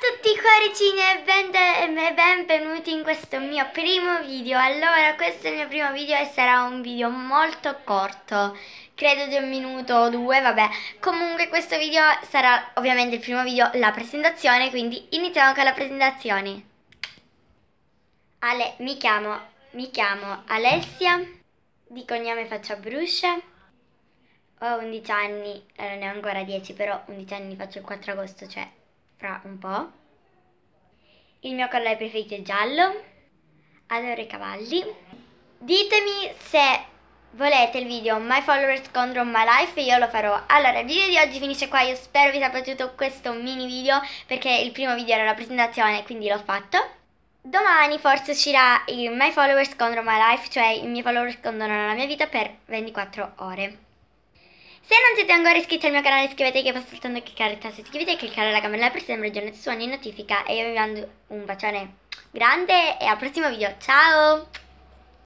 tutti cuoricini e, ben e benvenuti in questo mio primo video Allora questo è il mio primo video e sarà un video molto corto Credo di un minuto o due, vabbè Comunque questo video sarà ovviamente il primo video, la presentazione Quindi iniziamo con la presentazione Ale, mi chiamo, mi chiamo Alessia Di cognome faccio Bruscia Ho 11 anni, eh, non ne ho ancora 10 però 11 anni faccio il 4 agosto, cioè fra un po'. Il mio colore preferito è giallo. Adoro i cavalli. Ditemi se volete il video My Followers contro My Life e io lo farò. Allora, il video di oggi finisce qua, io spero vi sia piaciuto questo mini video perché il primo video era la presentazione, quindi l'ho fatto. Domani forse uscirà il My Followers contro My Life, cioè i miei followers condonano la mia vita per 24 ore. Se non siete ancora iscritti al mio canale iscrivetevi che basta soltanto cliccare il tasto iscriviti e cliccare la campanella per sempre aggiornare suoni e notifica e io vi mando un bacione grande e al prossimo video, ciao!